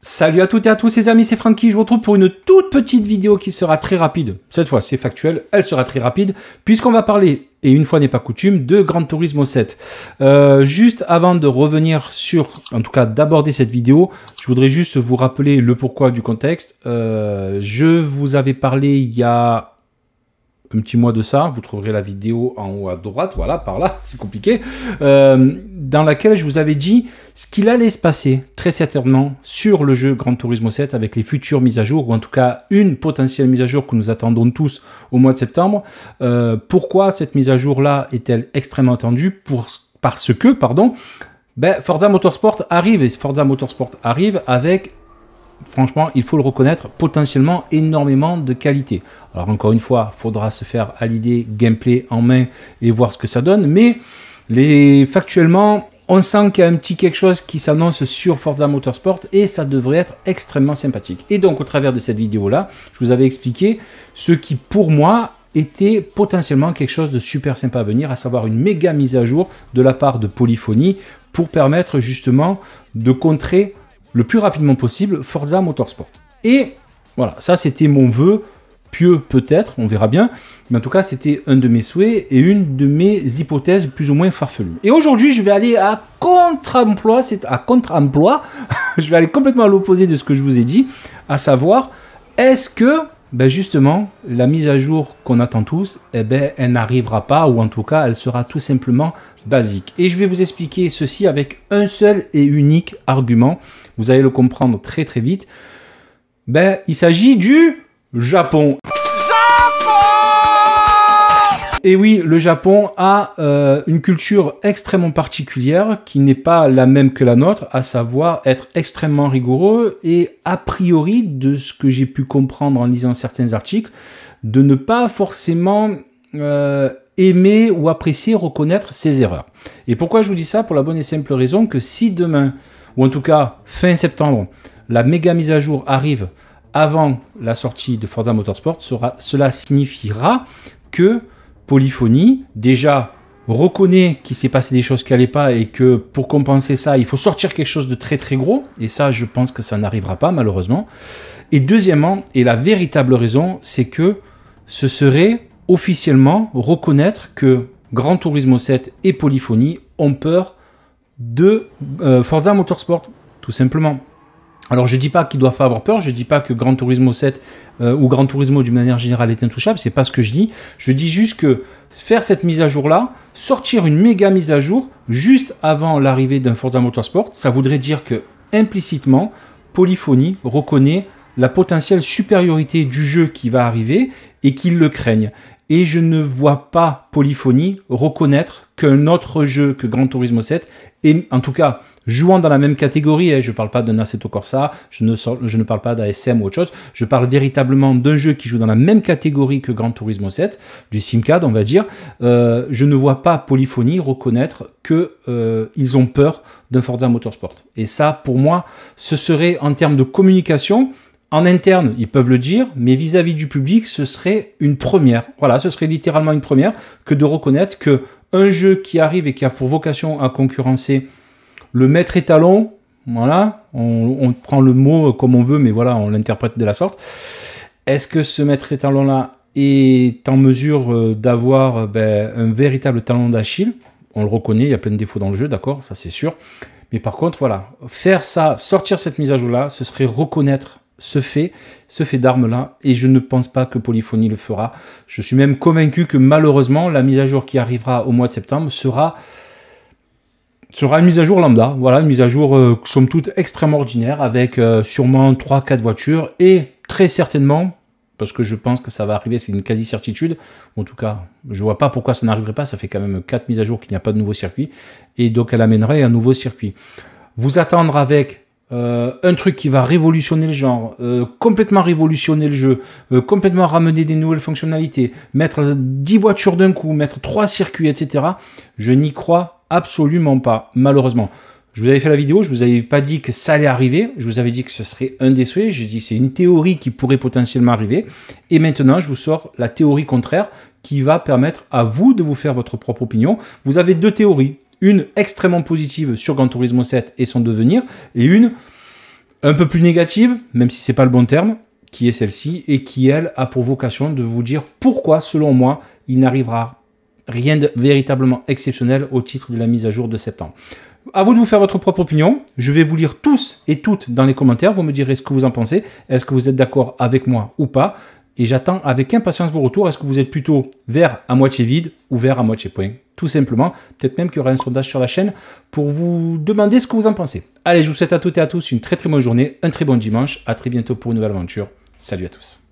Salut à toutes et à tous les amis, c'est Franky, je vous retrouve pour une toute petite vidéo qui sera très rapide. Cette fois, c'est factuel, elle sera très rapide, puisqu'on va parler, et une fois n'est pas coutume, de Grand Turismo 7. Euh, juste avant de revenir sur, en tout cas d'aborder cette vidéo, je voudrais juste vous rappeler le pourquoi du contexte. Euh, je vous avais parlé il y a un petit mois de ça, vous trouverez la vidéo en haut à droite, voilà, par là, c'est compliqué, euh, dans laquelle je vous avais dit ce qu'il allait se passer très certainement sur le jeu Grand Turismo 7 avec les futures mises à jour, ou en tout cas une potentielle mise à jour que nous attendons tous au mois de septembre. Euh, pourquoi cette mise à jour-là est-elle extrêmement attendue pour, Parce que, pardon, ben, Forza Motorsport arrive, et Forza Motorsport arrive avec franchement, il faut le reconnaître, potentiellement énormément de qualité. Alors encore une fois, faudra se faire à l'idée gameplay en main et voir ce que ça donne, mais factuellement, on sent qu'il y a un petit quelque chose qui s'annonce sur Forza Motorsport et ça devrait être extrêmement sympathique. Et donc au travers de cette vidéo-là, je vous avais expliqué ce qui pour moi était potentiellement quelque chose de super sympa à venir, à savoir une méga mise à jour de la part de Polyphonie pour permettre justement de contrer le plus rapidement possible Forza Motorsport. Et voilà, ça c'était mon vœu, pieux peut-être, on verra bien, mais en tout cas c'était un de mes souhaits et une de mes hypothèses plus ou moins farfelues. Et aujourd'hui je vais aller à contre-emploi, c'est à contre-emploi, je vais aller complètement à l'opposé de ce que je vous ai dit, à savoir, est-ce que ben justement, la mise à jour qu'on attend tous, eh ben, elle n'arrivera pas, ou en tout cas, elle sera tout simplement basique. Et je vais vous expliquer ceci avec un seul et unique argument. Vous allez le comprendre très très vite. Ben, il s'agit du Japon. Japon et oui, le Japon a euh, une culture extrêmement particulière qui n'est pas la même que la nôtre, à savoir être extrêmement rigoureux et a priori, de ce que j'ai pu comprendre en lisant certains articles, de ne pas forcément euh, aimer ou apprécier, reconnaître ses erreurs. Et pourquoi je vous dis ça Pour la bonne et simple raison que si demain, ou en tout cas fin septembre, la méga mise à jour arrive avant la sortie de Forza Motorsport, cela signifiera que polyphonie, déjà reconnaît qu'il s'est passé des choses qui n'allaient pas et que pour compenser ça, il faut sortir quelque chose de très très gros. Et ça, je pense que ça n'arrivera pas malheureusement. Et deuxièmement, et la véritable raison, c'est que ce serait officiellement reconnaître que Grand Turismo 7 et Polyphonie ont peur de euh, Forza Motorsport, tout simplement. Alors je ne dis pas qu'ils doivent pas avoir peur, je ne dis pas que Gran Turismo 7 euh, ou Gran Turismo d'une manière générale est intouchable, c'est pas ce que je dis. Je dis juste que faire cette mise à jour là, sortir une méga mise à jour juste avant l'arrivée d'un Forza Motorsport, ça voudrait dire que implicitement Polyphonie reconnaît la potentielle supériorité du jeu qui va arriver et qu'il le craignent et je ne vois pas Polyphonie reconnaître qu'un autre jeu que Gran Turismo 7, est, en tout cas jouant dans la même catégorie, hein, Et je ne parle pas de Assetto Corsa, je ne, parle pas d'ASM ou autre chose, je parle véritablement d'un jeu qui joue dans la même catégorie que Gran Turismo 7, du Simcad on va dire, euh, je ne vois pas Polyphonie reconnaître qu'ils euh, ont peur d'un Forza Motorsport. Et ça, pour moi, ce serait en termes de communication, en interne, ils peuvent le dire, mais vis-à-vis du public, ce serait une première. Voilà, ce serait littéralement une première que de reconnaître que un jeu qui arrive et qui a pour vocation à concurrencer le maître étalon, voilà, on, prend le mot comme on veut, mais voilà, on l'interprète de la sorte. Est-ce que ce maître étalon-là est en mesure euh, d'avoir euh, ben, un véritable talent d'Achille On le reconnaît, il y a plein de défauts dans le jeu, d'accord, ça c'est sûr. Mais par contre, voilà, faire ça, sortir cette mise à jour-là, ce serait reconnaître ce fait, ce fait d'armes-là, et je ne pense pas que Polyphonie le fera. Je suis même convaincu que malheureusement, la mise à jour qui arrivera au mois de septembre sera, sera une mise à jour lambda, voilà, une mise à jour euh, somme toute extrêmement ordinaire, avec euh, sûrement 3-4 voitures, et très certainement, parce que je pense que ça va arriver, c'est une quasi-certitude, en tout cas, je vois pas pourquoi ça n'arriverait pas, ça fait quand même 4 mises à jour qu'il n'y a pas de nouveau circuit, et donc elle amènerait un nouveau circuit. Vous attendre avec euh, un truc qui va révolutionner le genre, euh, complètement révolutionner le jeu, euh, complètement ramener des nouvelles fonctionnalités, mettre 10 voitures d'un coup, mettre 3 circuits, etc. Je n'y crois absolument pas, malheureusement. Je vous avais fait la vidéo, je vous avais pas dit que ça allait arriver, je vous avais dit que ce serait un des souhaits, j'ai dit c'est une théorie qui pourrait potentiellement arriver, et maintenant je vous sors la théorie contraire qui va permettre à vous de vous faire votre propre opinion. Vous avez deux théories, une extrêmement positive sur Gran Turismo 7 et son devenir, et une un peu plus négative, même si c'est pas le bon terme, qui est celle-ci, et qui, elle, a pour vocation de vous dire pourquoi, selon moi, il n'arrivera rien de véritablement exceptionnel au titre de la mise à jour de septembre. À vous de vous faire votre propre opinion. Je vais vous lire tous et toutes dans les commentaires. Vous me direz ce que vous en pensez. Est-ce que vous êtes d'accord avec moi ou pas et j'attends avec impatience vos retours. Est-ce que vous êtes plutôt vert à moitié vide ou vert à moitié point Tout simplement. Peut-être même qu'il y aura un sondage sur la chaîne pour vous demander ce que vous en pensez. Allez, je vous souhaite à toutes et à tous une très très bonne journée, un très bon dimanche. À très bientôt pour une nouvelle aventure. Salut à tous.